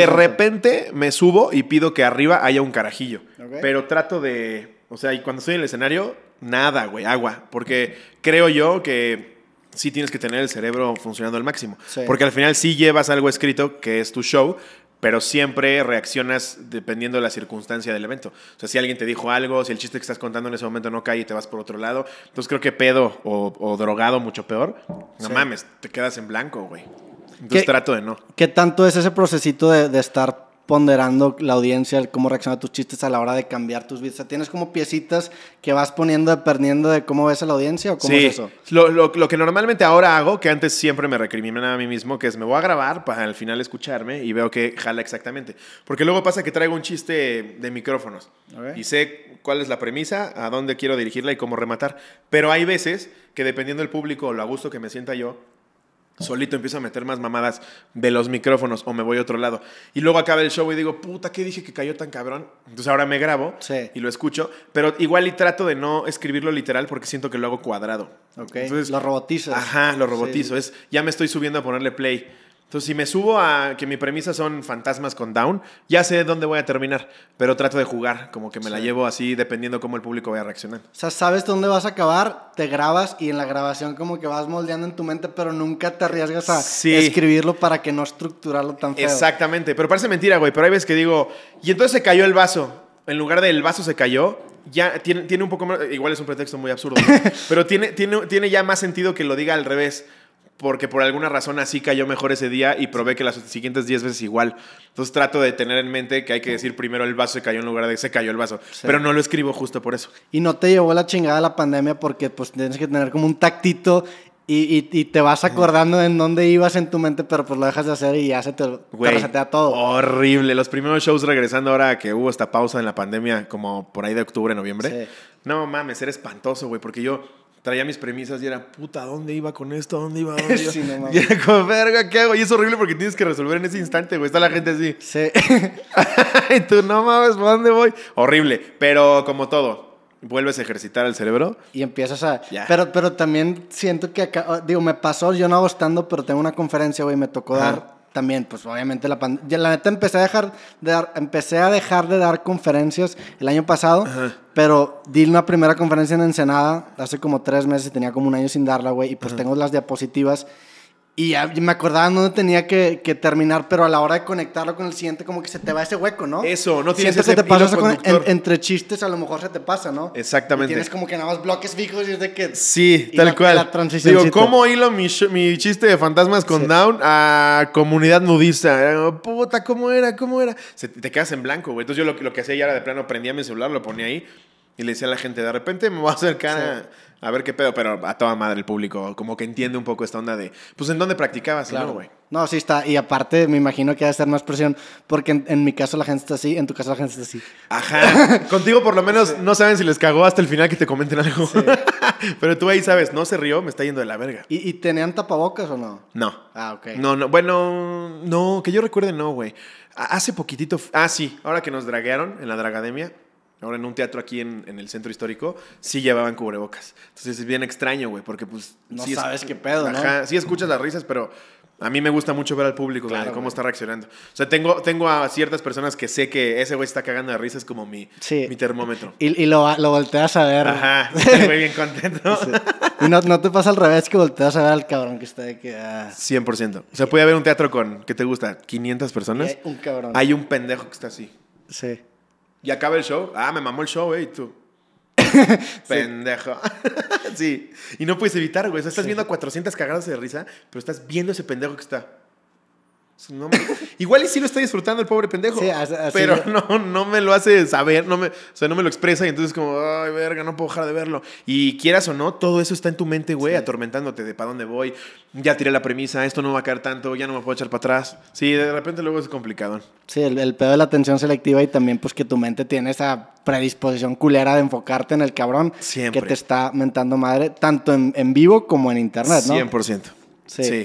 De repente me subo y pido que arriba haya un carajillo. Pero trato de. O sea, y cuando estoy en el escenario, nada, güey, agua. Porque creo yo que sí tienes que tener el cerebro funcionando al máximo. Porque al final sí llevas algo escrito que es tu show, pero siempre reaccionas dependiendo de la circunstancia del evento. O sea, si alguien te dijo algo, si el chiste que estás contando en ese momento no cae y te vas por otro lado, entonces creo que pedo o, drogado mucho peor, no mames, te quedas en blanco, güey. Entonces trato de no. ¿Qué tanto es ese procesito de, de estar ponderando la audiencia, cómo reaccionar a tus chistes a la hora de cambiar tus bits. ¿tienes como piecitas que vas poniendo perdiendo de cómo ves a la audiencia o cómo sí. es eso? Lo, lo, lo, que normalmente ahora hago, que antes siempre me recriminaba a mí mismo, que es me voy a grabar para al final escucharme y veo que jala exactamente. Porque luego pasa que traigo un chiste de micrófonos y sé cuál es la premisa, a dónde quiero dirigirla y cómo rematar. Pero hay veces que dependiendo del público o lo a gusto que me sienta yo, solito empiezo a meter más mamadas de los micrófonos o me voy a otro lado. Y luego acaba el show y digo, puta, ¿qué dije que cayó tan cabrón? Entonces ahora me grabo y lo escucho, pero igual y trato de no escribirlo literal porque siento que lo hago cuadrado. lo robotizo. Ajá, lo robotizo. Es, ya me estoy subiendo a ponerle play entonces, si me subo a que mi premisa son fantasmas con down, ya sé dónde voy a terminar, pero trato de jugar, como que me la llevo así, dependiendo cómo el público vaya reaccionar. O sea, sabes dónde vas a acabar, te grabas y en la grabación como que vas moldeando en tu mente, pero nunca te arriesgas a escribirlo para que no estructurarlo tan feo. Exactamente, pero parece mentira, güey, pero hay veces que digo, y entonces se cayó el vaso, en lugar de el vaso se cayó, ya tiene, tiene un poco más, igual es un pretexto muy absurdo, pero tiene, tiene, tiene ya más sentido que lo diga al revés porque por alguna razón así cayó mejor ese día y probé que las siguientes 10 veces igual. Entonces trato de tener en mente que hay que decir primero el vaso se cayó en lugar de se cayó el vaso. Pero no lo escribo justo por eso. Y no te llevó la chingada la pandemia porque pues tienes que tener como un tactito y, te vas acordando en dónde ibas en tu mente, pero pues lo dejas de hacer y ya se te, todo. Horrible. Los primeros shows regresando ahora que hubo esta pausa en la pandemia, como por ahí de octubre, noviembre. No mames, era espantoso, güey, porque yo traía mis premisas y era, puta, ¿dónde iba con esto? ¿Dónde iba? Dónde iba? y era como, verga, ¿qué hago? Y es horrible porque tienes que resolver en ese instante, güey. Está la gente así. Sí. y tú, no mames, dónde voy? Horrible, pero como todo. Vuelves a ejercitar el cerebro. Y empiezas a... Pero, pero también siento que acá... Digo, me pasó, yo no hago pero tengo una conferencia, güey, me tocó dar también, pues obviamente la pandemia. La neta empecé a dejar de dar, empecé a dejar de dar conferencias el año pasado, pero di una primera conferencia en Ensenada hace como tres meses, tenía como un año sin darla, güey, y pues tengo las diapositivas y me acordaba dónde no tenía que, terminar, pero a la hora de conectarlo con el siguiente, como que se te va ese hueco, ¿no? Eso, no tienes que te entre chistes, a lo mejor se te pasa, ¿no? Exactamente. tienes como que nada más bloques fijos y es de que. Sí, tal cual. Digo, ¿cómo hilo mi, chiste de fantasmas con Down a comunidad nudista? puta, ¿cómo era? ¿Cómo era? Se, te quedas en blanco, güey. Entonces yo lo, lo que hacía ya era de plano, prendía mi celular, lo ponía ahí y le decía a la gente, de repente me voy a acercar a, ver qué pedo, pero a toda madre el público, como que entiende un poco esta onda de, pues en dónde practicabas, claro, güey. No, sí está, y aparte me imagino que va a ser más presión, porque en, mi caso la gente está así, en tu caso la gente está así. Ajá, contigo por lo menos no saben si les cagó hasta el final que te comenten algo. pero tú ahí sabes, no se rió, me está yendo de la verga. ¿Y, ¿Y, tenían tapabocas o no? No. Ah, ok. No, no, bueno, no, que yo recuerde no, güey. Hace poquitito, ah, sí, ahora que nos draguearon en la Dragademia ahora en un teatro aquí en, el centro histórico, sí llevaban cubrebocas. Entonces es bien extraño, güey, porque pues... No sabes qué pedo, ajá, Sí escuchas las risas, pero a mí me gusta mucho ver al público, cómo está reaccionando. O sea, tengo, tengo a ciertas personas que sé que ese güey está cagando de risas como mi, mi termómetro. Y, lo, volteas a ver. Ajá, estoy bien contento. Y no, te pasa al revés que volteas a ver al cabrón que está de que... 100%. Ah. O sea, puede haber un teatro con, ¿qué te gusta? ¿500 personas? Hay eh, un cabrón. Hay un pendejo que está así. Sí. Y acaba el show. Ah, me mamó el show, ¿eh? Y tú. Pendejo. sí. Y no puedes evitar, güey. O sea, estás viendo a 400 cagadas de risa, pero estás viendo ese pendejo que está. Igual y sí lo está disfrutando el pobre pendejo. pero no, no me lo hace saber, no me, o sea, no me lo expresa y entonces como, ay, verga, no puedo dejar de verlo. Y quieras o no, todo eso está en tu mente, güey, atormentándote de para dónde voy, ya tiré la premisa, esto no va a caer tanto, ya no me puedo echar para atrás. Sí, de repente luego es complicado. Sí, el, pedo de la atención selectiva y también pues que tu mente tiene esa predisposición culera de enfocarte en el cabrón que te está mentando madre, tanto en, en vivo como en internet, ¿no? 100%. sí.